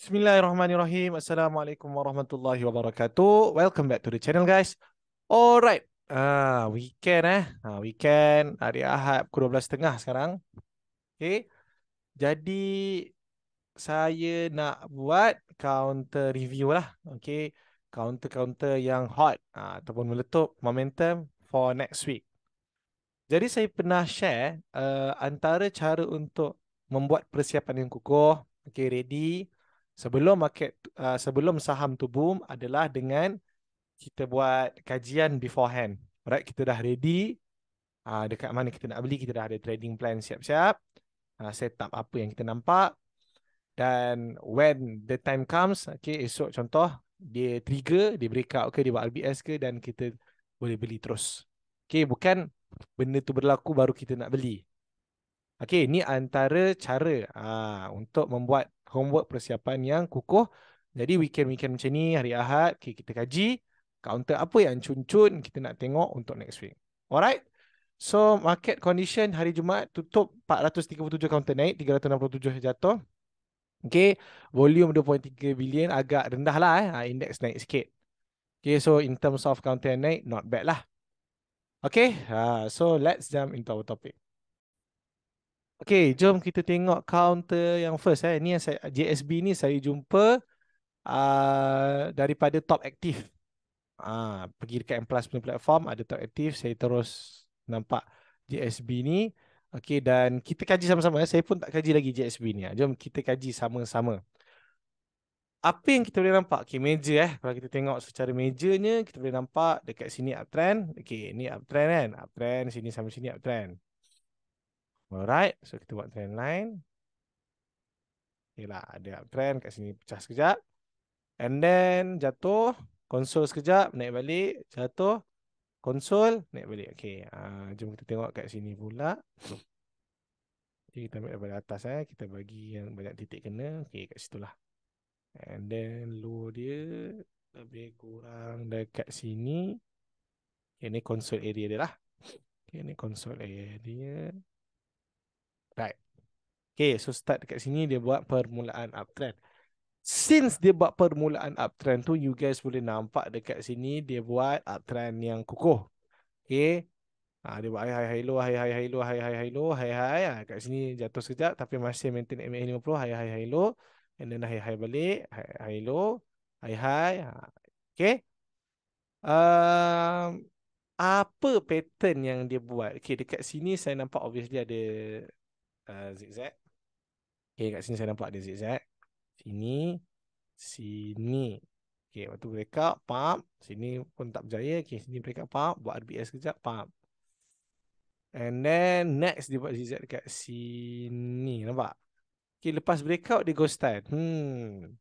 Bismillahirrahmanirrahim. Assalamualaikum warahmatullahi wabarakatuh. Welcome back to the channel guys. Alright. Ah, uh, weekend eh. Ah, uh, weekend hari Ahad pukul 12.30 sekarang. Okay. Jadi saya nak buat counter review lah. Okay. Counter-counter yang hot uh, ataupun meletup momentum for next week. Jadi saya pernah share uh, antara cara untuk membuat persiapan yang kukuh. Okay, ready sebelum market uh, sebelum saham tu boom adalah dengan kita buat kajian beforehand. Alright, kita dah ready uh, dekat mana kita nak beli, kita dah ada trading plan siap-siap, uh, setup apa yang kita nampak dan when the time comes, okay, esok contoh dia trigger, dia break out ke, dia buat RBS ke dan kita boleh beli terus. Okay, bukan benda tu berlaku baru kita nak beli. Okey, ini antara cara uh, untuk membuat homework persiapan yang kukuh. Jadi weekend-weekend macam ni, hari Ahad, okay, kita kaji. Counter apa yang cun-cun kita nak tengok untuk next week. Alright? So, market condition hari Jumaat tutup 437 counter naik, 367 jatuh. Okay, volume 2.3 billion agak rendah lah eh. Ah, index naik sikit. Okay, so in terms of counter naik, not bad lah. Okay, uh, so let's jump into our topic. Okay, jom kita tengok counter yang first. Eh. Ni yang saya, JSB ni saya jumpa uh, daripada top active. Ah, uh, pergi dekat M punya platform, ada top active. Saya terus nampak JSB ni. Okay, dan kita kaji sama-sama. Eh. Saya pun tak kaji lagi JSB ni. Eh. Jom kita kaji sama-sama. Apa yang kita boleh nampak? Okay, meja eh. Kalau kita tengok secara mejanya, kita boleh nampak dekat sini uptrend. Okay, ni uptrend kan? Uptrend, sini sama sini uptrend. Alright, so kita buat trend line. Okay lah, ada uptrend kat sini pecah sekejap. And then jatuh, konsol sekejap, naik balik, jatuh, konsol, naik balik. Okay, uh, jom kita tengok kat sini pula. Okay, kita ambil daripada atas eh. Kita bagi yang banyak titik kena. Okay, kat situ lah. And then low dia lebih kurang dekat sini. Okay, ni console area dia lah. Okay, ni console area dia. Okay, so start dekat sini dia buat permulaan uptrend. Since dia buat permulaan uptrend tu, you guys boleh nampak dekat sini dia buat uptrend yang kukuh. Okay. Ha, dia buat high, high, high, low, high, high, high, low, high, high, high, low, high, high. Ha, kat sini jatuh sekejap tapi masih maintain MA50, high, high, high, low. And then high, high balik, high, high low, high, high. Ha. Okay. Um, apa pattern yang dia buat? Okay, dekat sini saya nampak obviously ada uh, zigzag. Okay, kat sini saya nampak dia zigzag. Sini. Sini. Okay, waktu mereka pump. Sini pun tak berjaya. Okay, sini mereka pump. Buat RBS sekejap, pump. And then next dia buat zigzag dekat sini. Nampak? Okay, lepas breakout dia ghost time. Hmm.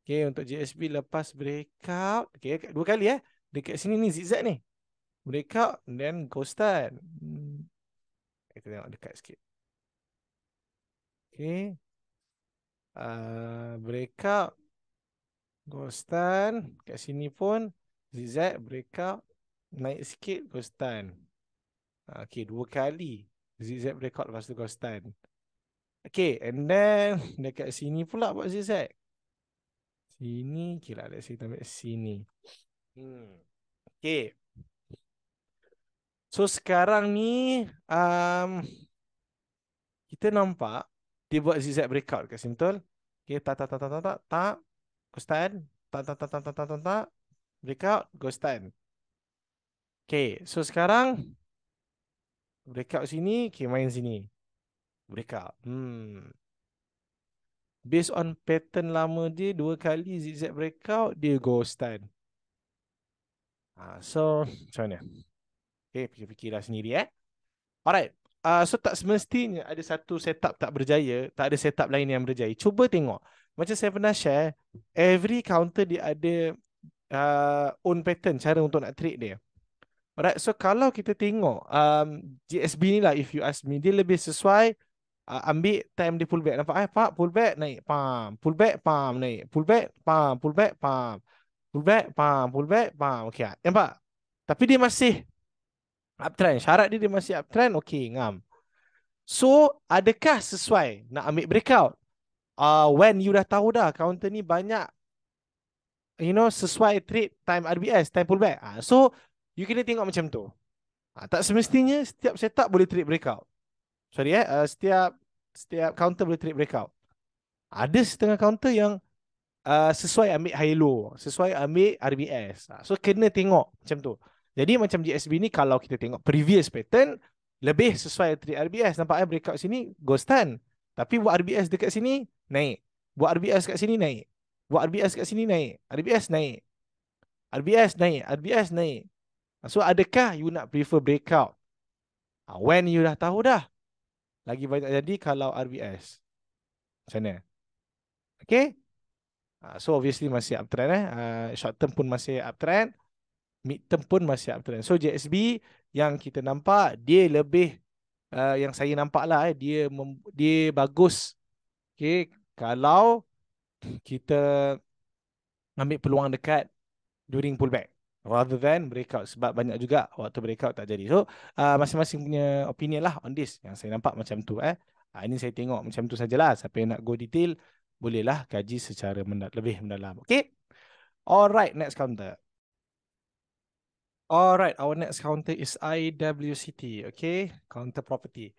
Okay, untuk JSB lepas breakout. Okay, dua kali eh. Dekat sini ni zigzag ni. Breakout and then ghost time. Hmm. Kita tengok dekat sikit. Okay uh, break up go ghostan kat sini pun zigzag break up naik sikit ghostan ah, Okay, dua kali zigzag break up lepas tu go stand, Okay, and then dekat sini pula buat zigzag sini kira okay, lah, let's say sini hmm. Okay. So sekarang ni um, kita nampak dia buat zigzag breakout dekat sini betul okey tak tak tak tak tak tak tak go stand tak tak tak tak tak tak tak tak breakout go stand okey so sekarang breakout sini okey main sini breakout hmm based on pattern lama dia dua kali zigzag breakout dia go stand ah so macam mana okey fikir-fikirlah sendiri eh alright uh, so tak semestinya ada satu setup tak berjaya, tak ada setup lain yang berjaya. Cuba tengok. Macam saya pernah share, every counter dia ada uh, own pattern, cara untuk nak trade dia. Alright, so kalau kita tengok um, GSB ni lah if you ask me, dia lebih sesuai uh, ambil time dia pullback. Nampak eh, pak pullback naik, pam, pullback, pam, naik, pullback, pam, pullback, pam, pullback, pam, pullback, pam. Okay, nampak? Tapi dia masih uptrend syarat dia dia masih uptrend okay ngam so adakah sesuai nak ambil breakout uh, when you dah tahu dah counter ni banyak you know sesuai trade time RBS time pullback uh, so you kena tengok macam tu uh, tak semestinya setiap setup boleh trade breakout sorry eh uh, setiap setiap counter boleh trade breakout ada setengah counter yang uh, sesuai ambil high low sesuai ambil RBS uh, so kena tengok macam tu jadi macam GSB ni kalau kita tengok previous pattern lebih sesuai 3RBS. Nampaknya eh, breakout sini ghostan. Tapi buat RBS dekat sini naik. Buat RBS kat sini naik. Buat RBS kat sini naik. RBS naik. RBS naik. RBS naik. Ah, so adakah you nak prefer breakout? Ah, when you dah tahu dah. Lagi banyak jadi kalau RBS. Macam mana? Okay. Ah, so obviously masih uptrend. Eh? Short term pun masih uptrend midterm pun masih uptrend. So JSB yang kita nampak dia lebih uh, yang saya nampak lah eh, dia mem- dia bagus. Okay, kalau kita ambil peluang dekat during pullback rather than breakout sebab banyak juga waktu breakout tak jadi. So uh, masing-masing punya opinion lah on this yang saya nampak macam tu eh. Uh, ini saya tengok macam tu sajalah. Siapa yang nak go detail bolehlah kaji secara mendal- lebih mendalam. Okay. Alright, next counter. Alright, our next counter is IWCT, okay? Counter property.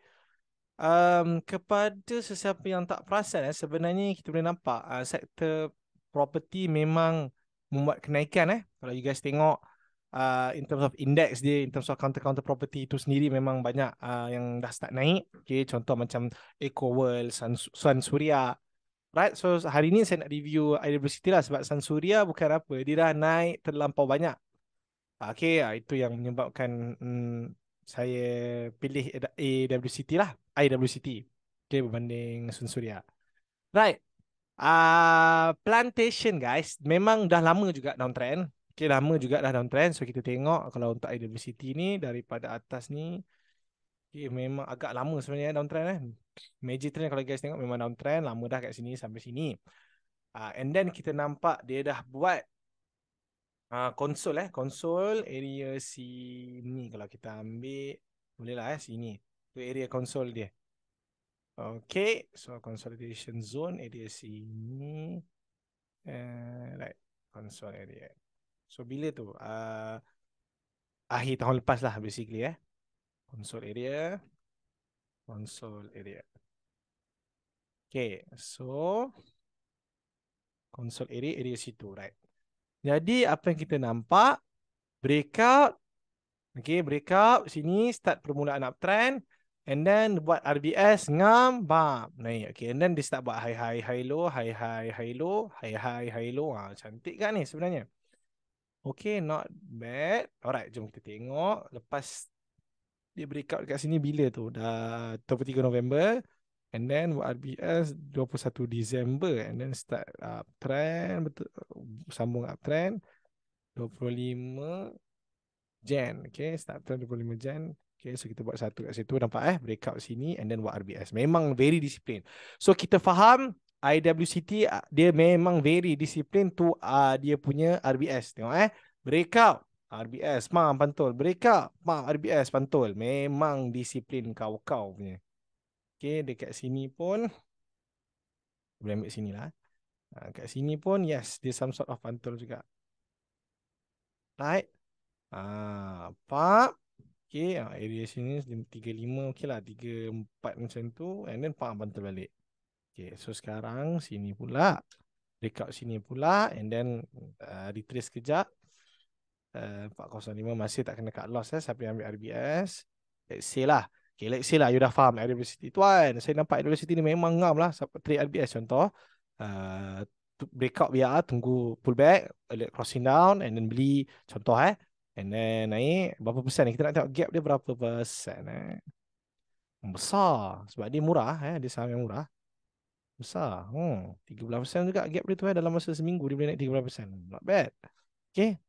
Um, kepada sesiapa yang tak perasan, eh, sebenarnya kita boleh nampak uh, sektor property memang membuat kenaikan. Eh. Kalau you guys tengok uh, in terms of index dia, in terms of counter-counter property itu sendiri memang banyak uh, yang dah start naik. Okay, contoh macam Eco World, Sun, Sun Surya, Right, so hari ini saya nak review IWCT lah sebab Sun Surya bukan apa, dia dah naik terlampau banyak. Okay, ah, itu yang menyebabkan hmm, saya pilih AWCT lah. IWCT. Okay, berbanding Sun Suria. Right. Uh, plantation guys, memang dah lama juga downtrend. Okay, lama juga dah downtrend. So, kita tengok kalau untuk IWCT ni, daripada atas ni, okay, memang agak lama sebenarnya downtrend. Eh. Major trend kalau guys tengok, memang downtrend. Lama dah kat sini sampai sini. Uh, and then kita nampak dia dah buat Ah konsol eh, konsol area sini kalau kita ambil boleh lah eh sini. Tu area konsol dia. Okay, so consolidation zone area sini. Eh uh, right, konsol area. So bila tu? Ah uh, akhir tahun lepas lah basically eh. Konsol area. Konsol area. Okay, so konsol area area situ right. Jadi apa yang kita nampak breakout okey breakout sini start permulaan uptrend and then buat RBS ngam bam naik okey and then dia start buat high high high low high high high low high high high low ah cantik kan ni sebenarnya okay not bad alright jom kita tengok lepas dia breakout dekat sini bila tu dah 23 November And then RBS 21 Disember and then start up trend betul sambung up trend 25 Jan okay start trend 25 Jan okay so kita buat satu kat situ nampak eh breakout sini and then buat RBS memang very disiplin so kita faham IWCT ah, dia memang very disiplin tu uh, ah, dia punya RBS tengok eh breakout RBS mam pantul breakout mam RBS pantul memang disiplin kau-kau punya Okay, dekat sini pun. Boleh ambil sini lah. Ha, kat sini pun, yes. Dia some sort of pantul juga. Right. Ha, ah, pump. Okay, ah, ha, area sini 35. Okay lah, 34 macam tu. And then pump pantul balik. Okay, so sekarang sini pula. Dekat sini pula. And then uh, retrace sekejap. Uh, 405 masih tak kena cut loss eh, siapa yang ambil RBS. Let's say lah. Okay, let's say lah you dah faham area lah university. Tuan, saya nampak area ni memang ngam lah. Trade RBS contoh. Uh, breakout biar tunggu pullback, alert crossing down and then beli contoh eh. And then naik berapa persen ni? Kita nak tengok gap dia berapa persen eh. Besar. Sebab dia murah eh. Dia saham yang murah. Besar. Hmm. 13% juga gap dia tu eh. Dalam masa seminggu dia boleh naik 13%. Not bad. Okay.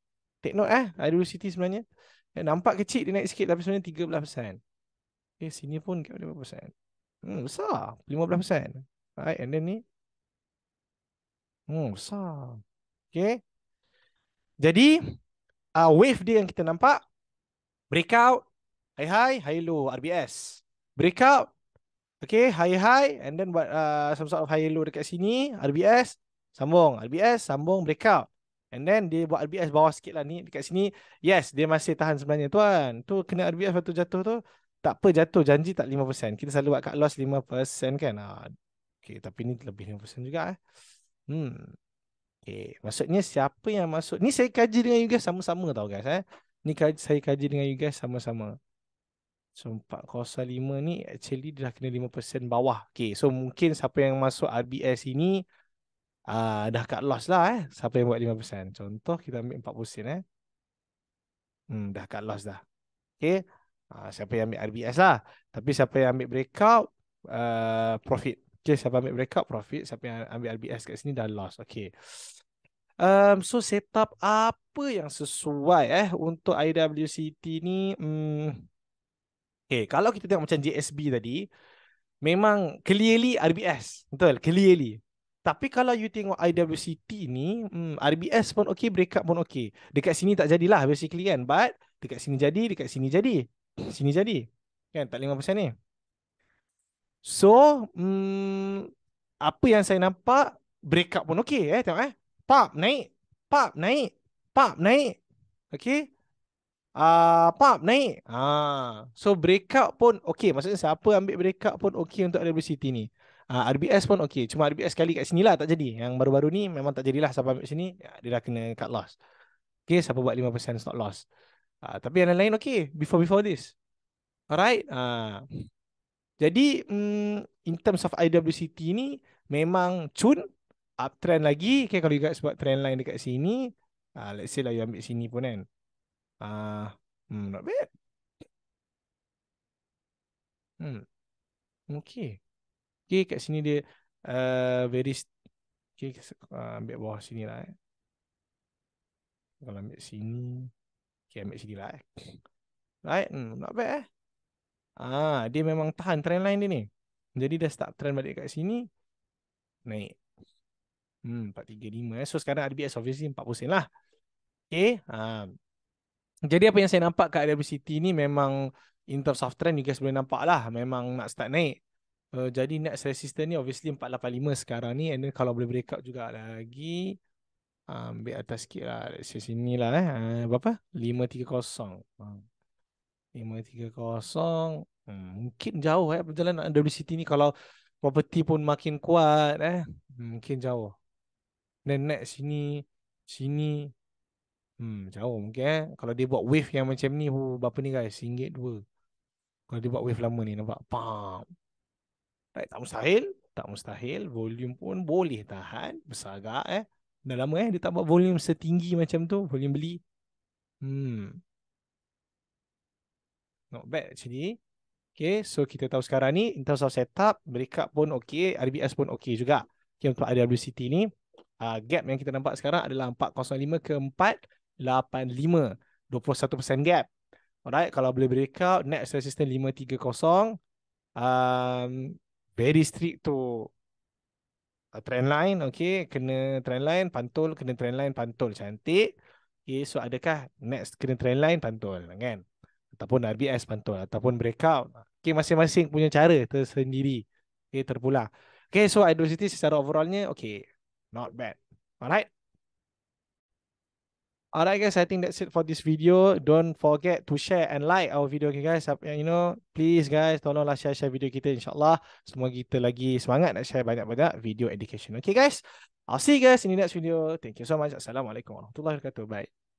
Take note eh. Idol City sebenarnya. Eh, nampak kecil dia naik sikit tapi sebenarnya 13%. Okay, eh, sini pun gap 5%. Hmm besar, 15%. Right and then ni Hmm besar. Okay. Jadi uh, wave dia yang kita nampak breakout high high high low RBS. Breakout Okay, high high and then buat uh, some sort of high low dekat sini, RBS, sambung, RBS, sambung, breakout. And then dia buat RBS bawah sikit lah ni dekat sini. Yes, dia masih tahan sebenarnya tuan. Tu kena RBS waktu jatuh tu tak apa jatuh janji tak 5%. Kita selalu buat cut loss 5% kan. Ah, okay, tapi ni lebih 5% juga eh. Hmm. Okay. maksudnya siapa yang masuk? Ni saya kaji dengan you guys sama-sama tau guys eh. Ni kaji, saya kaji dengan you guys sama-sama. So 405 ni actually dia dah kena 5% bawah. Okay, so mungkin siapa yang masuk RBS ini uh, dah cut loss lah eh. Siapa yang buat 5%. Contoh kita ambil 40 sen eh. Hmm, dah cut loss dah. Okay, Uh, siapa yang ambil RBS lah. Tapi siapa yang ambil breakout, uh, profit. Okay, siapa ambil breakout, profit. Siapa yang ambil RBS kat sini dah loss. Okay. Um, so, setup apa yang sesuai eh untuk IWCT ni? Hmm. Okay, kalau kita tengok macam JSB tadi, memang clearly RBS. Betul, clearly. Tapi kalau you tengok IWCT ni, hmm, RBS pun okay, breakout pun okay. Dekat sini tak jadilah basically kan. But, dekat sini jadi, dekat sini jadi sini jadi kan tak 5% ni so mm, apa yang saya nampak break up pun okey eh tengok eh pap naik pap naik pap naik okey ah uh, pap naik ah so break up pun okey maksudnya siapa ambil break up pun okey untuk ada city ni Uh, ah, RBS pun okey. Cuma RBS kali kat sini lah tak jadi. Yang baru-baru ni memang tak jadilah siapa ambil sini. Ya, dia dah kena cut loss. Okay, siapa buat 5% stock loss. Uh, tapi yang lain-lain okay. Before-before this. Alright. Uh, jadi, um, in terms of IWCT ni, memang cun, uptrend lagi. Okay, kalau you guys buat trend line dekat sini, uh, let's say lah you ambil sini pun kan. Uh, hmm, not bad. Hmm. Okay. Okay, kat sini dia uh, very... okay, uh, ambil bawah sini lah eh. Kalau ambil sini... Okay, ambil sini lah eh. Right? Hmm, not bad eh. Ah, dia memang tahan trend line dia ni. Jadi dah start trend balik kat sini. Naik. Hmm, 435 eh. So sekarang RBS obviously 40 sen lah. Okay. Ah. Jadi apa yang saya nampak kat RWCT ni memang in terms of trend you guys boleh nampak lah. Memang nak start naik. Uh, jadi next resistance ni obviously 485 sekarang ni. And then kalau boleh break out juga lagi. Ah, ambil atas sikit lah. Let's say sini lah eh. Ah, berapa? 530. Hmm. 530. Hmm. Mungkin jauh eh. Perjalanan dari city ni kalau property pun makin kuat eh. Hmm, mungkin jauh. Then next sini. Sini. Hmm, jauh mungkin eh. Kalau dia buat wave yang macam ni. Huh, berapa ni guys? Singgit dua. Kalau dia buat wave lama ni nampak. Pam. Eh, tak mustahil. Tak mustahil. Volume pun boleh tahan. Besar agak eh. Dah lama eh dia tak buat volume setinggi macam tu, volume beli. Hmm. Not bad actually. Okay, so kita tahu sekarang ni in terms of setup, breakup pun okay, RBS pun okay juga. Okay, untuk IWCT ni, uh, gap yang kita nampak sekarang adalah 405 ke 485. 21% gap. Alright, kalau boleh breakout, next resistance 530. Um, very strict tu uh, trend line okey kena trend line pantul kena trend line pantul cantik okey so adakah next kena trend line pantul kan ataupun RBS pantul ataupun breakout okey masing-masing punya cara tersendiri okey terpulang okey so adversity secara overallnya okey not bad alright Alright guys, I think that's it for this video. Don't forget to share and like our video okay guys. You know, please guys, tolonglah share-share video kita insyaAllah. Semua kita lagi semangat nak share banyak-banyak video education. Okay guys, I'll see you guys in the next video. Thank you so much. Assalamualaikum warahmatullahi wabarakatuh. Bye.